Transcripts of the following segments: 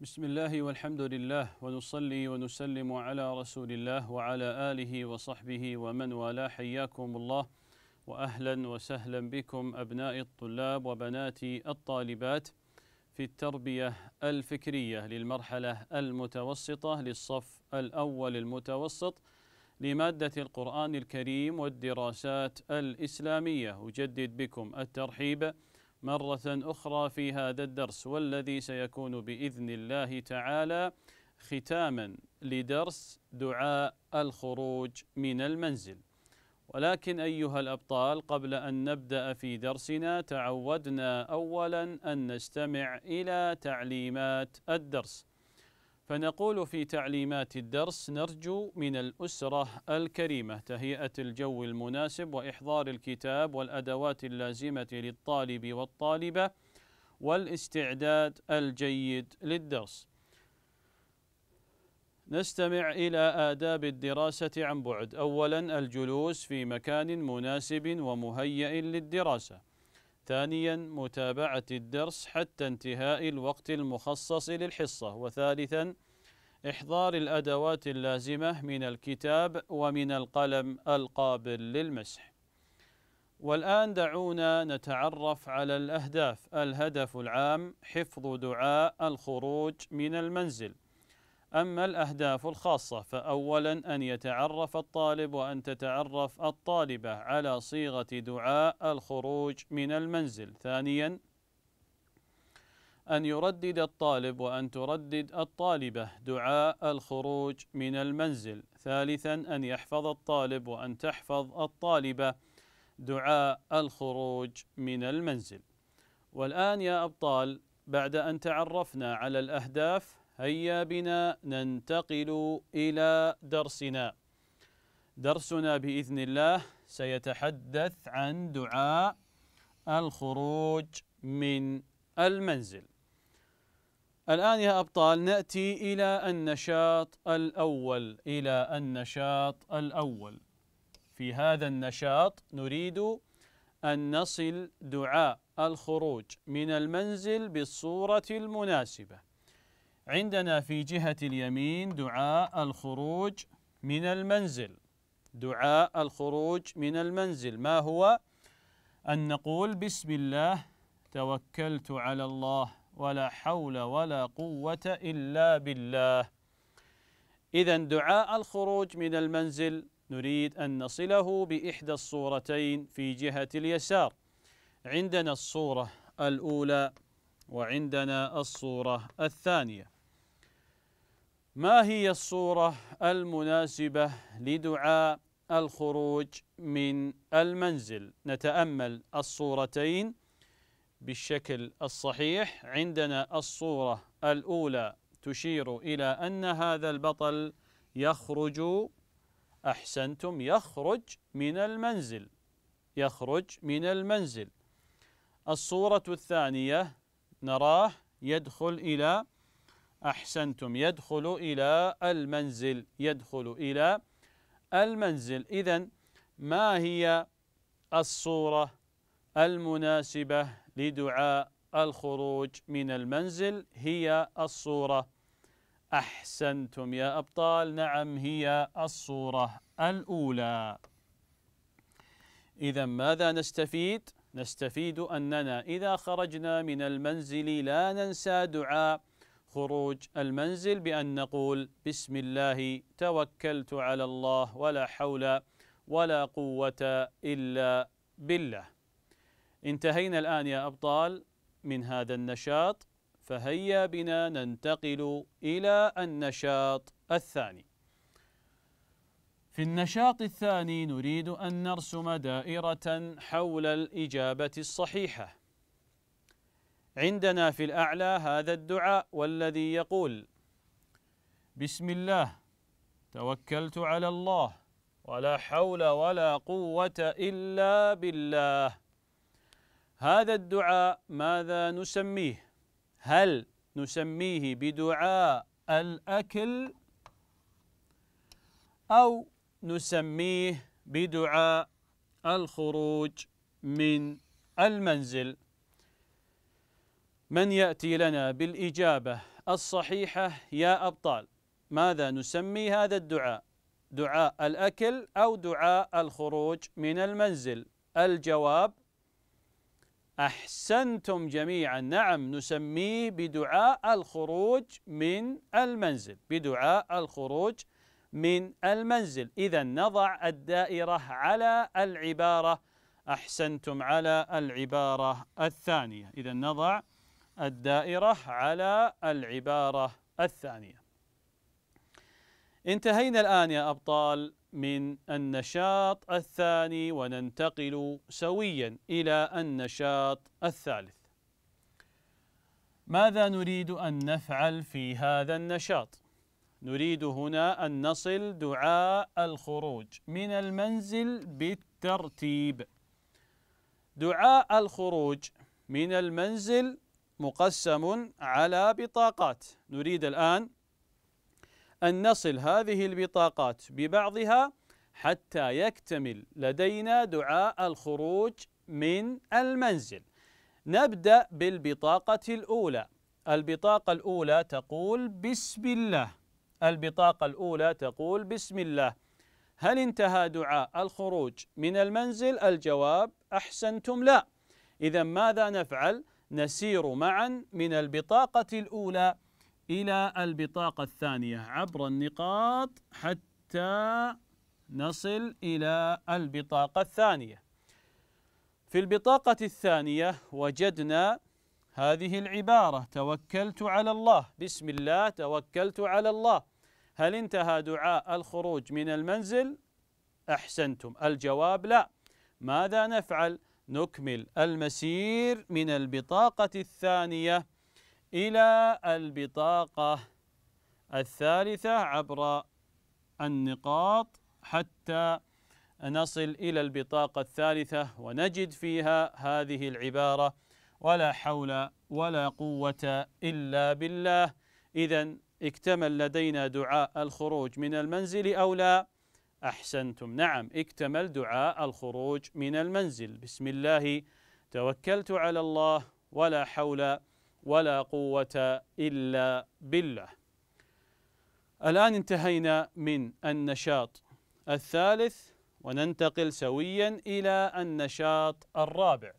بسم الله والحمد لله ونصلي ونسلم على رسول الله وعلى آله وصحبه ومن والاه حياكم الله وأهلا وسهلا بكم أبناء الطلاب وبنات الطالبات في التربية الفكرية للمرحلة المتوسطة للصف الأول المتوسط لمادة القرآن الكريم والدراسات الإسلامية أجدد بكم الترحيب مرة أخرى في هذا الدرس والذي سيكون بإذن الله تعالى ختاما لدرس دعاء الخروج من المنزل ولكن أيها الأبطال قبل أن نبدأ في درسنا تعودنا أولا أن نستمع إلى تعليمات الدرس فنقول في تعليمات الدرس نرجو من الأسرة الكريمة تهيئة الجو المناسب وإحضار الكتاب والأدوات اللازمة للطالب والطالبة والاستعداد الجيد للدرس. نستمع إلى آداب الدراسة عن بعد. أولاً الجلوس في مكان مناسب ومهيئ للدراسة. ثانيا متابعة الدرس حتى انتهاء الوقت المخصص للحصة وثالثا إحضار الأدوات اللازمة من الكتاب ومن القلم القابل للمسح والآن دعونا نتعرف على الأهداف الهدف العام حفظ دعاء الخروج من المنزل أما الأهداف الخاصة فأولا أن يتعرف الطالب وأن تتعرف الطالبة على صيغة دعاء الخروج من المنزل ثانيا أن يردد الطالب وأن تردد الطالبة دعاء الخروج من المنزل ثالثا أن يحفظ الطالب وأن تحفظ الطالبة دعاء الخروج من المنزل والآن يا أبطال بعد أن تعرفنا على الأهداف هيا بنا ننتقل إلى درسنا درسنا بإذن الله سيتحدث عن دعاء الخروج من المنزل الآن يا أبطال نأتي إلى النشاط الأول إلى النشاط الأول في هذا النشاط نريد أن نصل دعاء الخروج من المنزل بالصورة المناسبة عندنا في جهة اليمين دعاء الخروج من المنزل دعاء الخروج من المنزل ما هو؟ أن نقول بسم الله توكلت على الله ولا حول ولا قوة إلا بالله إذا دعاء الخروج من المنزل نريد أن نصله بإحدى الصورتين في جهة اليسار عندنا الصورة الأولى وعندنا الصورة الثانية ما هي الصورة المناسبة لدعاء الخروج من المنزل نتأمل الصورتين بالشكل الصحيح عندنا الصورة الأولى تشير إلى أن هذا البطل يخرج أحسنتم يخرج من المنزل يخرج من المنزل الصورة الثانية نراه يدخل إلى أحسنتم يدخل إلى المنزل يدخل إلى المنزل إذا ما هي الصورة المناسبة لدعاء الخروج من المنزل هي الصورة أحسنتم يا أبطال نعم هي الصورة الأولى إذا ماذا نستفيد؟ نستفيد أننا إذا خرجنا من المنزل لا ننسى دعاء خروج المنزل بأن نقول بسم الله توكلت على الله ولا حول ولا قوة إلا بالله انتهينا الآن يا أبطال من هذا النشاط فهيا بنا ننتقل إلى النشاط الثاني في النشاط الثاني نريد أن نرسم دائرة حول الإجابة الصحيحة عندنا في الأعلى هذا الدعاء والذي يقول بسم الله توكلت على الله ولا حول ولا قوة إلا بالله هذا الدعاء ماذا نسميه هل نسميه بدعاء الأكل أو نسميه بدعاء الخروج من المنزل من يأتي لنا بالإجابة الصحيحة يا أبطال ماذا نسمي هذا الدعاء دعاء الأكل أو دعاء الخروج من المنزل الجواب أحسنتم جميعا نعم نسميه بدعاء الخروج من المنزل بدعاء الخروج من المنزل إذا نضع الدائرة على العبارة أحسنتم على العبارة الثانية إذا نضع الدائرة على العبارة الثانية انتهينا الآن يا أبطال من النشاط الثاني وننتقل سويا إلى النشاط الثالث ماذا نريد أن نفعل في هذا النشاط؟ نريد هنا أن نصل دعاء الخروج من المنزل بالترتيب دعاء الخروج من المنزل مقسم على بطاقات نريد الآن أن نصل هذه البطاقات ببعضها حتى يكتمل لدينا دعاء الخروج من المنزل نبدأ بالبطاقة الأولى البطاقة الأولى تقول بسم الله البطاقة الأولى تقول بسم الله هل انتهى دعاء الخروج من المنزل؟ الجواب أحسنتم لا إذا ماذا نفعل؟ نسير معا من البطاقة الأولى إلى البطاقة الثانية عبر النقاط حتى نصل إلى البطاقة الثانية في البطاقة الثانية وجدنا هذه العبارة توكلت على الله بسم الله توكلت على الله هل انتهى دعاء الخروج من المنزل؟ أحسنتم الجواب لا ماذا نفعل؟ نكمل المسير من البطاقة الثانية إلى البطاقة الثالثة عبر النقاط حتى نصل إلى البطاقة الثالثة ونجد فيها هذه العبارة ولا حول ولا قوة إلا بالله إذا اكتمل لدينا دعاء الخروج من المنزل أو لا أحسنتم نعم اكتمل دعاء الخروج من المنزل بسم الله توكلت على الله ولا حول ولا قوة إلا بالله الآن انتهينا من النشاط الثالث وننتقل سويا إلى النشاط الرابع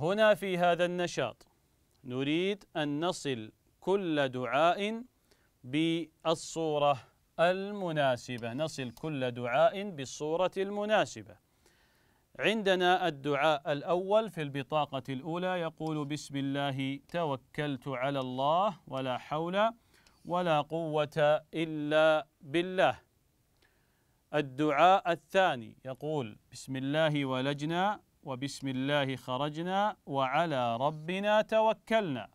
هنا في هذا النشاط نريد أن نصل كل دعاء بالصورة المناسبة نصل كل دعاء بالصورة المناسبة عندنا الدعاء الأول في البطاقة الأولى يقول بسم الله توكلت على الله ولا حول ولا قوة إلا بالله الدعاء الثاني يقول بسم الله ولجنا وبسم الله خرجنا وعلى ربنا توكلنا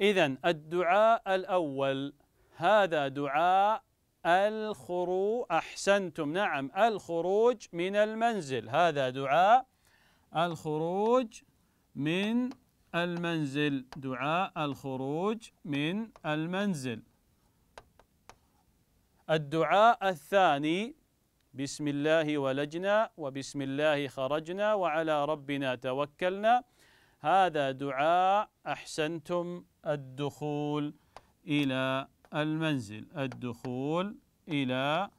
إذا الدعاء الأول هذا دعاء الخروج أحسنتم نعم الخروج من المنزل هذا دعاء الخروج من المنزل دعاء الخروج من المنزل الدعاء الثاني بسم الله ولجنا وبسم الله خرجنا وعلى ربنا توكلنا هذا دعاء أحسنتم الدخول إلى المنزل الدخول إلى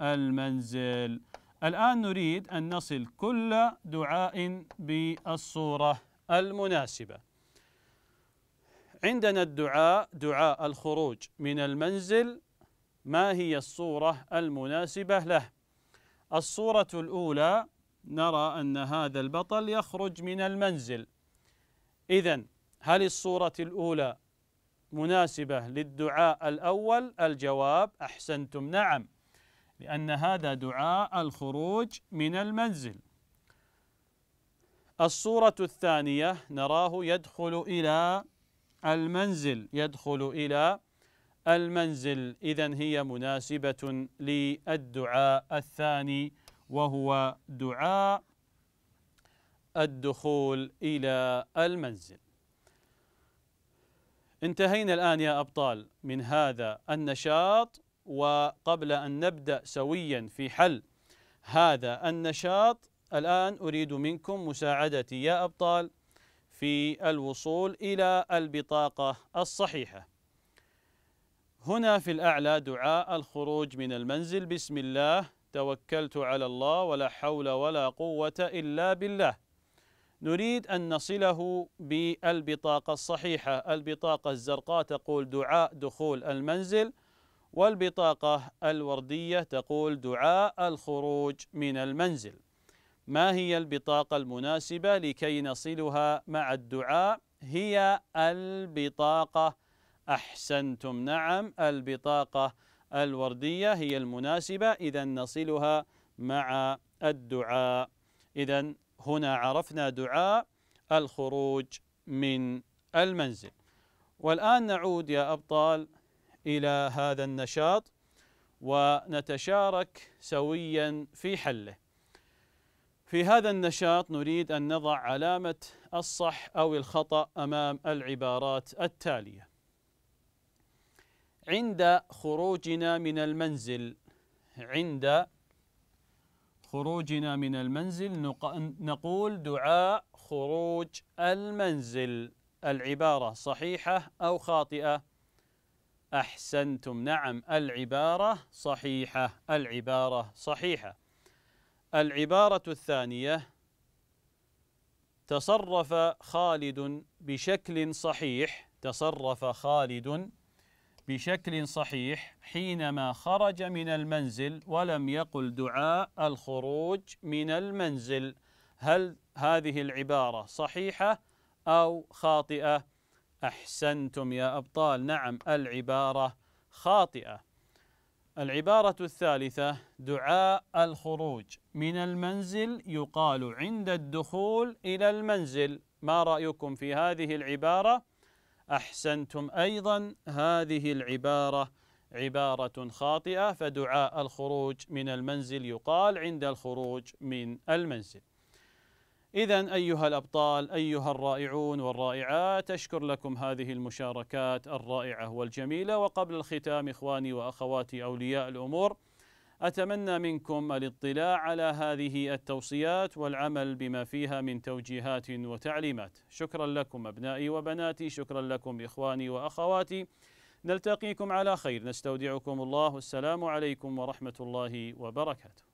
المنزل الآن نريد أن نصل كل دعاء بالصورة المناسبة عندنا الدعاء دعاء الخروج من المنزل ما هي الصورة المناسبة له الصورة الأولى نرى أن هذا البطل يخرج من المنزل إذا هل الصورة الأولى مناسبة للدعاء الأول الجواب أحسنتم نعم لأن هذا دعاء الخروج من المنزل الصورة الثانية نراه يدخل إلى المنزل يدخل إلى المنزل إذا هي مناسبة للدعاء الثاني وهو دعاء الدخول إلى المنزل انتهينا الآن يا أبطال من هذا النشاط وقبل أن نبدأ سويا في حل هذا النشاط الآن أريد منكم مساعدتي يا أبطال في الوصول إلى البطاقة الصحيحة هنا في الأعلى دعاء الخروج من المنزل بسم الله توكلت على الله ولا حول ولا قوة إلا بالله نريد أن نصله بالبطاقة الصحيحة البطاقة الزرقاء تقول دعاء دخول المنزل والبطاقة الوردية تقول دعاء الخروج من المنزل ما هي البطاقة المناسبة لكي نصلها مع الدعاء هي البطاقة أحسنتم نعم البطاقة الوردية هي المناسبة إذا نصلها مع الدعاء إذا هنا عرفنا دعاء الخروج من المنزل والآن نعود يا أبطال إلى هذا النشاط ونتشارك سويا في حله في هذا النشاط نريد أن نضع علامة الصح أو الخطأ أمام العبارات التالية عند خروجنا من المنزل عند خروجنا من المنزل نقول دعاء خروج المنزل العبارة صحيحة أو خاطئة أحسنتم نعم العبارة صحيحة العبارة صحيحة العبارة الثانية تصرف خالد بشكل صحيح تصرف خالد بشكل صحيح حينما خرج من المنزل ولم يقل دعاء الخروج من المنزل هل هذه العبارة صحيحة أو خاطئة أحسنتم يا أبطال نعم العبارة خاطئة العبارة الثالثة دعاء الخروج من المنزل يقال عند الدخول إلى المنزل ما رأيكم في هذه العبارة؟ أحسنتم أيضا هذه العبارة عبارة خاطئة فدعاء الخروج من المنزل يقال عند الخروج من المنزل إذا أيها الأبطال أيها الرائعون والرائعات أشكر لكم هذه المشاركات الرائعة والجميلة وقبل الختام إخواني وأخواتي أولياء الأمور أتمنى منكم الاطلاع على هذه التوصيات والعمل بما فيها من توجيهات وتعليمات شكرا لكم أبنائي وبناتي شكرا لكم إخواني وأخواتي نلتقيكم على خير نستودعكم الله والسلام عليكم ورحمة الله وبركاته